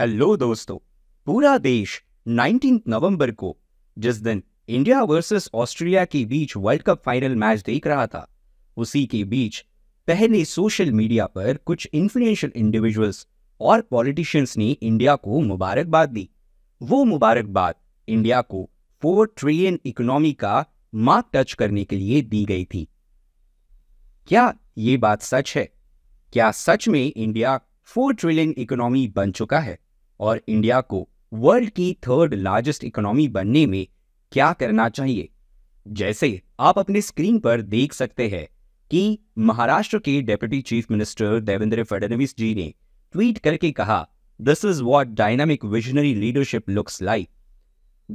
Hello दोस्तों पूरा देश 19 नवंबर को जिस दिन इंडिया वर्सेस ऑस्ट्रेलिया के बीच वर्ल्ड कप फाइनल मैच देख रहा था उसी के बीच पहले सोशल मीडिया पर कुछ इन्फ्लुएंशियल इंडिविजुअल्स और पॉलिटिशियंस ने इंडिया को मुबारकबाद दी वो मुबारकबाद इंडिया को फोर ट्रिलियन इकोनॉमी का मार्क टच करने के लिए दी गई थी क्या ये बात सच है क्या सच में इंडिया फोर ट्रिलियन इकोनॉमी बन चुका है और इंडिया को वर्ल्ड की थर्ड लार्जेस्ट इकोनॉमी बनने में क्या करना चाहिए जैसे आप अपने स्क्रीन पर देख सकते हैं कि महाराष्ट्र के deputy chief minister Devendra Fadnavis ji ने ट्वीट करके कहा this is what dynamic visionary leadership looks like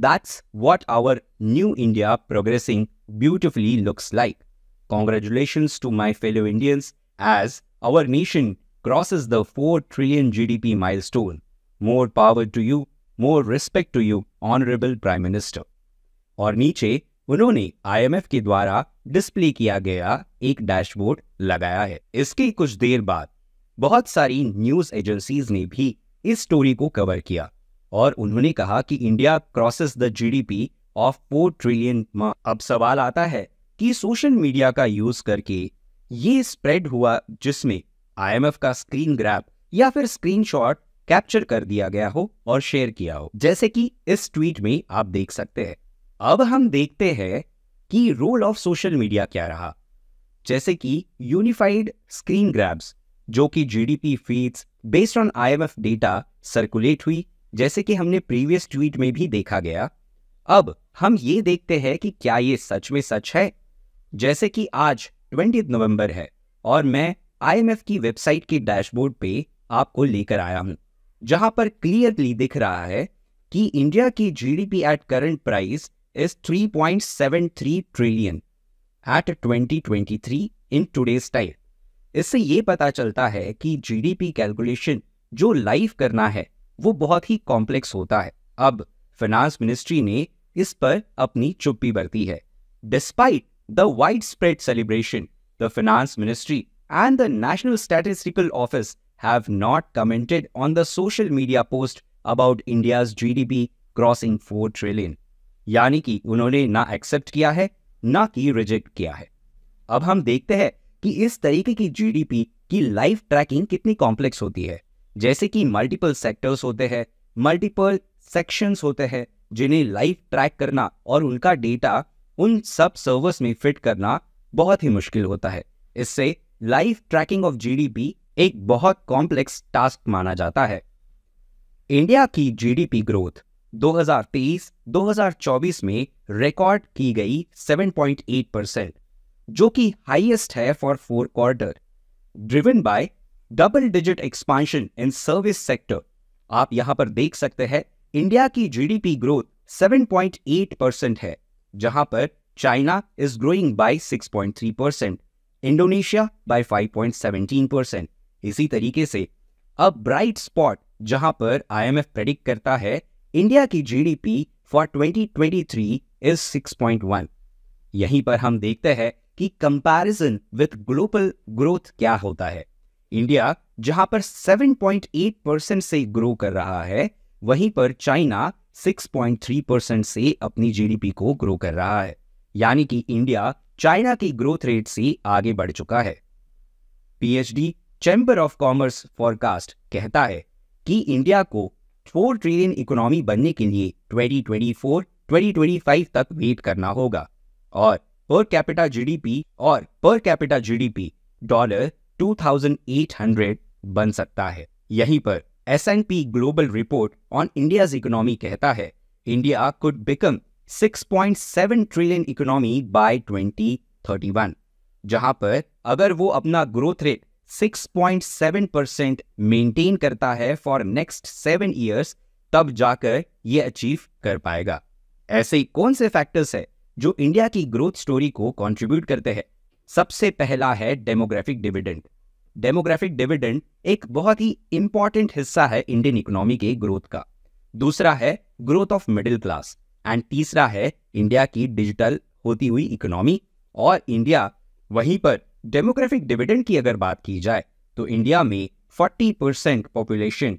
that's what our new India progressing beautifully looks like. Congratulations to my fellow Indians as our nation crosses the 4 trillion GDP milestone. More power to you more respect to you honourable prime minister और नीचे उन्होंने IMF के द्वारा display किया गया एक dashboard लगाया है इसके कुछ देर बाद बहुत सारी न्यूज एजेंसीज ने भी इस स्टोरी को कवर किया और उन्होंने कहा कि India crosses the GDP of four trillion अब सवाल आता है कि सोशल मीडिया का यूज करके ये स्प्रेड हुआ जिसमें आईएमएफ का स्क्रीन ग्रैप या फिर स्क्रीनशॉट कैप्चर कर दिया गया हो और शेयर किया हो जैसे कि इस ट्वीट में आप देख सकते हैं अब हम देखते हैं कि रोल ऑफ सोशल मीडिया क्या रहा जैसे कि यूनिफाइड स्क्रीन ग्रैब्स जो कि GDP feeds based on IMF data circulate हुई जैसे कि हमने प्रीवियस ट्वीट में भी देखा गया अब हम ये देखते हैं कि क्या ये सच में सच है जैसे कि आज ट्वेंटी नवंबर है और मैं आईएमएफ की वेबसाइट के डैशबोर्ड पे आपको लेकर आया हूं जहां पर क्लियरली दिख रहा है कि इंडिया की GDP at current price is 3.73 trillion at 2023 in today's time इससे ये पता चलता है कि जीडीपी कैलकुलेशन जो लाइव करना है वो बहुत ही कॉम्प्लेक्स होता है अब फाइनेंस मिनिस्ट्री ने इस पर अपनी चुप्पी बरती है despite the widespread celebration the finance ministry and the national statistical office have not commented on the social media post about India's GDP crossing four trillion. यानी कि उन्होंने ना एक्सेप्ट किया है ना कि रिजेक्ट किया है अब हम देखते हैं कि इस तरीके की जीडीपी की लाइफ ट्रैकिंग कितनी कॉम्प्लेक्स होती है जैसे कि मल्टीपल सेक्टर्स होते हैं मल्टीपल सेक्शंस होते हैं जिन्हें लाइफ ट्रैक करना और उनका डेटा उन सब सर्वर्स में फिट करना बहुत ही मुश्किल होता है इससे लाइफ ट्रैकिंग ऑफ जीडीपी एक बहुत कॉम्प्लेक्स टास्क माना जाता है इंडिया की जीडीपी ग्रोथ 2023-2024 में रिकॉर्ड की गई 7.8 परसेंट जो कि हाईएस्ट है for four quarter driven by double digit expansion in service sector आप यहां पर देख सकते हैं इंडिया की जीडीपी ग्रोथ 7.8 परसेंट है जहां पर China is growing by 6.3 percent Indonesia by 5.17 percent इसी तरीके से अब ब्राइट स्पॉट जहां पर आईएमएफ प्रेडिक्ट करता है इंडिया की जीडीपी फॉर 2023 इज 6.1 यहीं पर हम देखते हैं कि कंपैरिजन विद ग्लोबल ग्रोथ क्या होता है इंडिया जहां पर 7.8 परसेंट से ग्रो कर रहा है वहीं पर चाइना 6.3 परसेंट से अपनी जीडीपी को ग्रो कर रहा है यानी कि इंडिया चाइना की ग्रोथ रेट से आगे बढ़ चुका है PHD chamber of commerce forecast कहता है कि इंडिया को फोर ट्रिलियन इकोनॉमी बनने के लिए 2024, 2025 तक वेट करना होगा और पर कैपिटा जीडीपी और पर कैपिटा जीडीपी डॉलर 2,800 बन सकता है यहीं पर S global report on India's economy कहता है India could become 6.7 trillion economy by 2031, जहां पर अगर वो अपना ग्रोथ रेट 6.7 परसेंट मेंटेन करता है फॉर नेक्स्ट सेवन ईयर्स तब जाकर ये अचीव कर पाएगा ऐसे ही कौन से फैक्टर्स है जो इंडिया की ग्रोथ स्टोरी को कंट्रीब्यूट करते हैं सबसे पहला है डेमोग्राफिक डिविडेंड डेमोग्राफिक डिविडेंड एक बहुत ही इंपॉर्टेंट हिस्सा है इंडियन इकोनॉमी के ग्रोथ का दूसरा है growth of middle class and तीसरा है इंडिया की डिजिटल होती हुई इकोनॉमी और इंडिया वहीं पर डेमोग्राफिक डिविडेंड की अगर बात की जाए तो इंडिया में 40 परसेंट पॉपुलेशन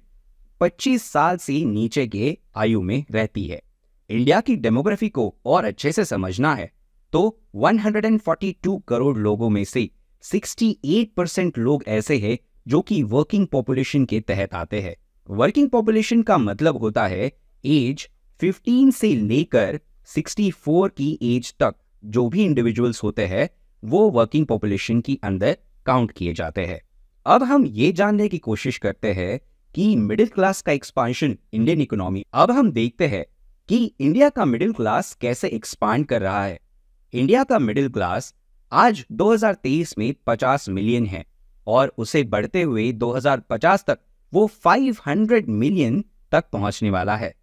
पच्चीस साल से नीचे के आयु में रहती है इंडिया की डेमोग्राफी को और अच्छे से समझना है तो 142 करोड़ लोगों में से 68 परसेंट लोग ऐसे हैं जो कि वर्किंग पॉपुलेशन के तहत आते हैं वर्किंग पॉपुलेशन का मतलब होता है एज 15 से लेकर 64 की एज तक जो भी इंडिविजुअल्स होते हैं वो वर्किंग पॉपुलेशन के अंदर काउंट किए जाते हैं अब हम ये जानने की कोशिश करते हैं कि मिडिल क्लास का एक्सपांशन इंडियन इकोनॉमी अब हम देखते हैं कि इंडिया का मिडिल क्लास कैसे एक्सपांड कर रहा है इंडिया का मिडिल क्लास आज 2023 में 50 मिलियन है और उसे बढ़ते हुए 2050 तक वो 500 मिलियन तक पहुंचने वाला है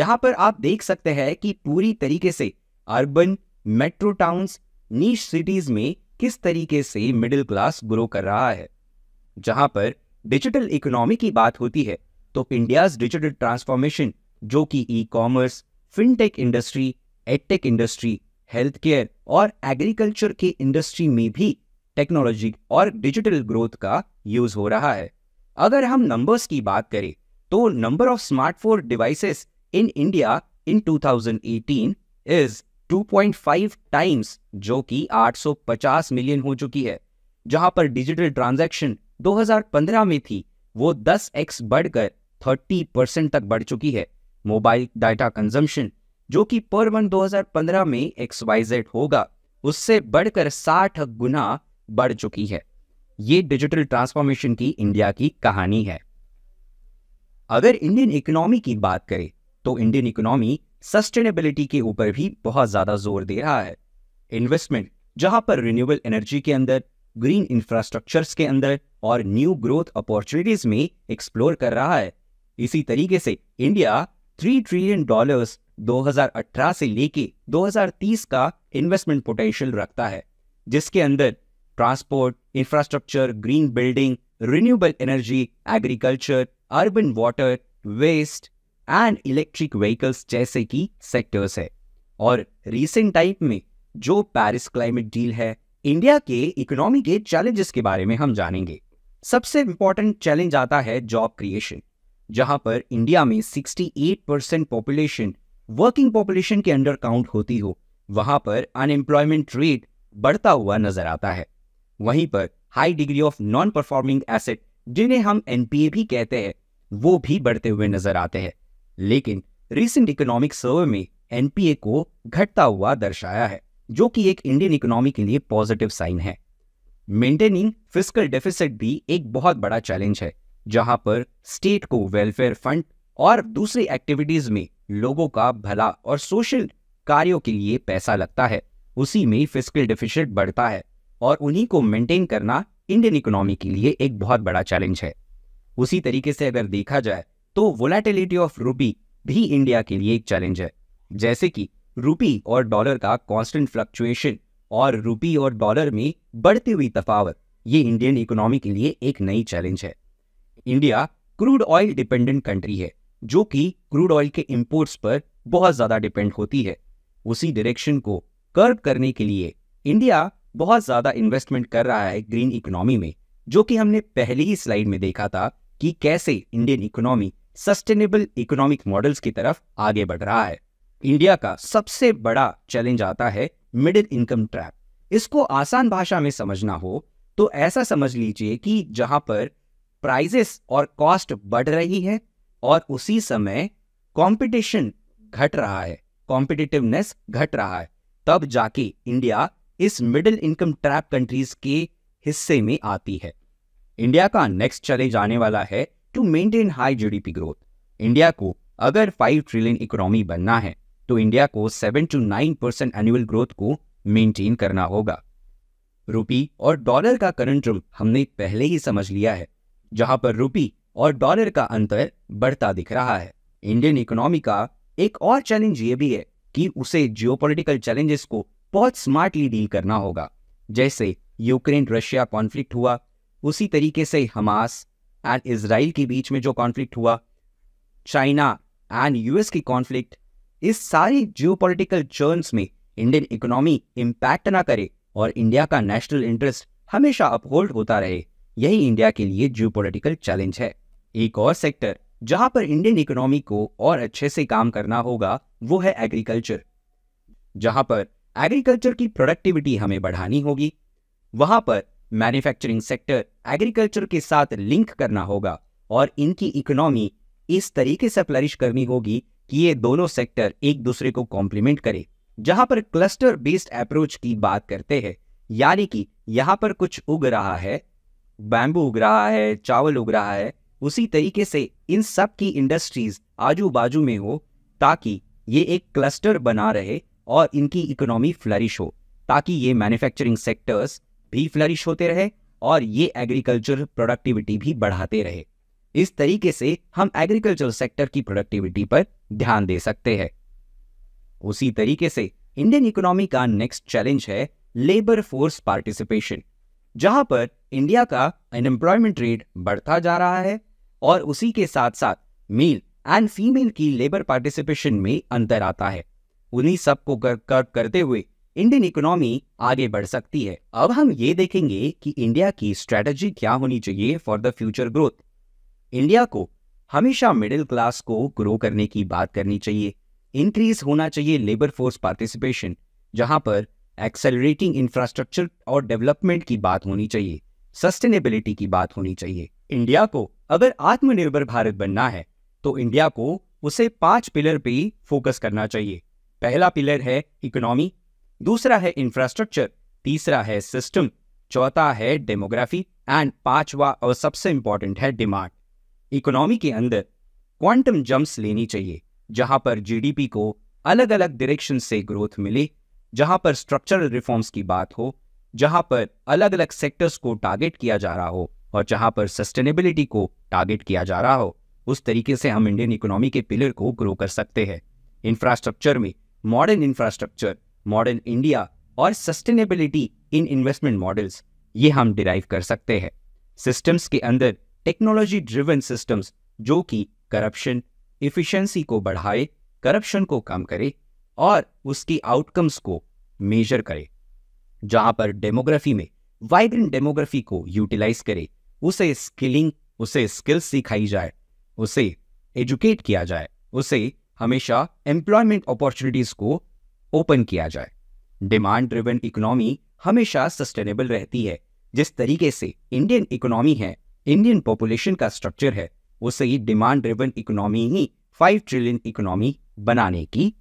यहां पर आप देख सकते हैं कि पूरी तरीके से urban metro towns niche cities में किस तरीके से मिडिल क्लास ग्रो कर रहा है जहां पर डिजिटल इकोनॉमी की बात होती है तो इंडियाज डिजिटल ट्रांसफॉर्मेशन जो कि e commerce fintech industry edtech industry health care और एग्रीकल्चर के इंडस्ट्री में भी टेक्नोलॉजी और डिजिटल ग्रोथ का यूज हो रहा है अगर हम नंबर्स की बात करें तो number of smartphone devices in India in 2018 is 2.5 times जो कि 850 मिलियन हो चुकी है जहां पर डिजिटल ट्रांजैक्शन 2015 में थी वो 10x बढ़कर 30 परसेंट तक बढ़ चुकी है मोबाइल डाटा कंजम्पशन जो कि पर वन 2015 में एक्स वाई जेड होगा उससे बढ़कर 60 गुना बढ़ चुकी है ये डिजिटल ट्रांसफॉर्मेशन की इंडिया की कहानी है अगर इंडियन इकोनॉमी की बात करें तो इंडियन इकोनॉमी सस्टेनेबिलिटी के ऊपर भी बहुत ज़्यादा जोर दे रहा है इन्वेस्टमेंट जहां पर रिन्यूएबल एनर्जी के अंदर ग्रीन इंफ्रास्ट्रक्चर्स के अंदर और न्यू ग्रोथ अपॉर्चुनिटीज में एक्सप्लोर कर रहा है इसी तरीके से इंडिया थ्री ट्रिलियन डॉलर्स 2018 से लेके 2030 का इन्वेस्टमेंट पोटेंशियल रखता है जिसके अंदर transport infrastructure green building renewable energy agriculture urban water waste and electric vehicles जैसे कि सेक्टर्स है और रिसेंट टाइप में जो पेरिस क्लाइमेट डील है इंडिया के इकोनॉमी के चैलेंजेस के बारे में हम जानेंगे सबसे इंपॉर्टेंट चैलेंज आता है जॉब क्रिएशन जहां पर इंडिया में 68 परसेंट पॉपुलेशन वर्किंग पॉपुलेशन के अंडर काउंट होती हो वहां पर अनएम्प्लॉयमेंट रेट बढ़ता हुआ नजर आता है वहीं पर high degree of non performing asset जिन्हें हम एनपीए भी कहते हैं वो भी बढ़ते हुए नजर आते हैं लेकिन रिसेंट इकोनॉमिक सर्वे में एनपीए को घटता हुआ दर्शाया है जो कि एक इंडियन इकोनॉमी के लिए पॉजिटिव साइन है मेंटेनिंग फिजिकल डेफिसिट भी एक बहुत बड़ा चैलेंज है जहां पर स्टेट को वेलफेयर फंड और दूसरी एक्टिविटीज में लोगों का भला और सोशल कार्यों के लिए पैसा लगता है उसी में फिजिकल डेफिसिट बढ़ता है और उन्हीं को मेंटेन करना इंडियन इकोनॉमी के लिए एक बहुत बड़ा चैलेंज है उसी तरीके से अगर देखा जाए तो वोलेटिलिटी ऑफ रूपी भी इंडिया के लिए एक चैलेंज है जैसे कि रूपी और डॉलर का कॉन्स्टेंट फ्लक्चुएशन और रूपी और डॉलर में बढ़ती हुई तफावत ये इंडियन इकोनॉमी के लिए एक नई चैलेंज है India crude oil dependent country है जो कि क्रूड ऑयल के इंपोर्ट्स पर बहुत ज़्यादा डिपेंड होती है उसी डायरेक्शन को कर्व करने के लिए इंडिया बहुत ज़्यादा इन्वेस्टमेंट कर रहा है ग्रीन इकोनॉमी में जो कि हमने पहली ही स्लाइड में देखा था कि कैसे Indian economy sustainable economic models की तरफ आगे बढ़ रहा है इंडिया का सबसे बड़ा चैलेंज आता है मिडिल इनकम ट्रैप इसको आसान भाषा में समझना हो तो ऐसा समझ लीजिए कि जहां पर प्राइजेस और कॉस्ट बढ़ रही है और उसी समय कंपटीशन घट रहा है कॉम्पिटिटिवनेस घट रहा है तब जाके इंडिया इस मिडिल इनकम ट्रैप कंट्रीज के हिस्से में आती है इंडिया का नेक्स्ट चैलेंज आने वाला है to maintain high GDP growth India को अगर 5 ट्रिलियन इकोनॉमी बनना है तो इंडिया को 7 टू 9 परसेंट एनुअल ग्रोथ को मेंटेन करना होगा रूपी और डॉलर का करंट रूप हमने पहले ही समझ लिया है जहां पर रूपी और डॉलर का अंतर बढ़ता दिख रहा है इंडियन इकोनॉमी का एक और चैलेंज ये भी है कि उसे जियोपॉलिटिकल चैलेंजेस को बहुत स्मार्टली डील करना होगा जैसे यूक्रेन रशिया कॉन्फ्लिक्ट हुआ उसी तरीके से हमास एंड हाँ। इसराइल के बीच में जो कॉन्फ्लिक्ट हुआ चाइना एंड यूएस की कॉन्फ्लिक्ट इस सारी जियो पोलिटिकल में इंडियन इकोनॉमी इम्पैक्ट ना करे और इंडिया का नेशनल इंटरेस्ट हमेशा अपहोल्ड होता रहे यही इंडिया के लिए जियो पोलिटिकल चैलेंज है एक और सेक्टर जहां पर इंडियन इकोनॉमी को और अच्छे से काम करना होगा वो है एग्रीकल्चर जहां पर एग्रीकल्चर की प्रोडक्टिविटी हमें बढ़ानी होगी वहां पर मैन्युफैक्चरिंग सेक्टर एग्रीकल्चर के साथ लिंक करना होगा और इनकी इकोनॉमी इस तरीके से फ्लरिश करनी होगी कि ये दोनों सेक्टर एक दूसरे को कॉम्प्लीमेंट करे जहां पर क्लस्टर बेस्ड अप्रोच की बात करते हैं यानी कि यहाँ पर कुछ उग रहा है बैम्बू उग रहा है चावल उग रहा है उसी तरीके से इन सब की इंडस्ट्रीज आजू बाजू में हो ताकि ये एक क्लस्टर बना रहे और इनकी इकोनॉमी फ्लरिश हो ताकि ये मैन्युफैक्चरिंग सेक्टर्स भी फ्लरिश होते रहे और ये एग्रीकल्चर प्रोडक्टिविटी भी बढ़ाते रहे इस तरीके से हम एग्रीकल्चर सेक्टर की प्रोडक्टिविटी पर ध्यान दे सकते हैं उसी तरीके से इंडियन इकोनॉमी का नेक्स्ट चैलेंज है लेबर फोर्स पार्टिसिपेशन जहां पर इंडिया का अनएम्प्लॉयमेंट रेट बढ़ता जा रहा है और उसी के साथ साथ मेल एंड फीमेल की लेबर पार्टिसिपेशन में अंतर आता है उन्हीं सब को कर, करते हुए इंडियन इकोनॉमी आगे बढ़ सकती है अब हम ये देखेंगे कि इंडिया की स्ट्रेटजी क्या होनी चाहिए for the future growth India को हमेशा मिडिल क्लास को ग्रो करने की बात करनी चाहिए इंक्रीज होना चाहिए लेबर फोर्स पार्टिसिपेशन जहां पर एक्सेलरेटिंग इंफ्रास्ट्रक्चर और डेवलपमेंट की बात होनी चाहिए सस्टेनेबिलिटी की बात होनी चाहिए इंडिया को अगर आत्मनिर्भर भारत बनना है तो इंडिया को उसे पांच पिलर पे फोकस करना चाहिए पहला पिलर है इकोनॉमी दूसरा है इंफ्रास्ट्रक्चर तीसरा है सिस्टम चौथा है डेमोग्राफी एंड पांचवा और सबसे इंपॉर्टेंट है डिमांड इकोनॉमी के अंदर क्वांटम जंप्स लेनी चाहिए जहां पर जीडीपी को अलग अलग डायरेक्शन से ग्रोथ मिले जहां पर स्ट्रक्चरल रिफॉर्म्स की बात हो जहां पर अलग अलग सेक्टर्स को टारगेट किया जा रहा हो और जहां पर सस्टेनेबिलिटी को टारगेट किया जा रहा हो उस तरीके से हम इंडियन इकोनॉमी के पिलर को ग्रो कर सकते हैं इंफ्रास्ट्रक्चर में मॉडर्न इंफ्रास्ट्रक्चर मॉडर्न इंडिया और सस्टेनेबिलिटी इन इन्वेस्टमेंट मॉडल्स ये हम डिराइव कर सकते हैं सिस्टम्स के अंदर टेक्नोलॉजी ड्रिवन सिस्टम्स जो कि करप्शन इफिशेंसी को बढ़ाए करप्शन को कम करे और उसकी आउटकम्स को मेजर करे जहां पर डेमोग्राफी में वाइब्रेंट डेमोग्राफी को यूटिलाइज करे उसे स्किलिंग उसे स्किल्स सिखाई जाए उसे एजुकेट किया जाए उसे हमेशा एम्प्लॉयमेंट अपॉर्चुनिटीज को ओपन किया जाए डिमांड ड्रिवन इकोनॉमी हमेशा सस्टेनेबल रहती है जिस तरीके से इंडियन इकोनॉमी है इंडियन पॉपुलेशन का स्ट्रक्चर है उसे ही डिमांड ड्रिवन इकोनॉमी ही फाइव ट्रिलियन इकोनॉमी बनाने की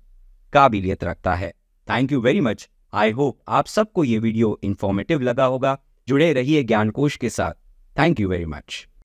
काबिलियत रखता है thank you very much I hope आप सबको ये वीडियो इन्फॉर्मेटिव लगा होगा जुड़े रहिए ज्ञानकोश के साथ थैंक यू वेरी मच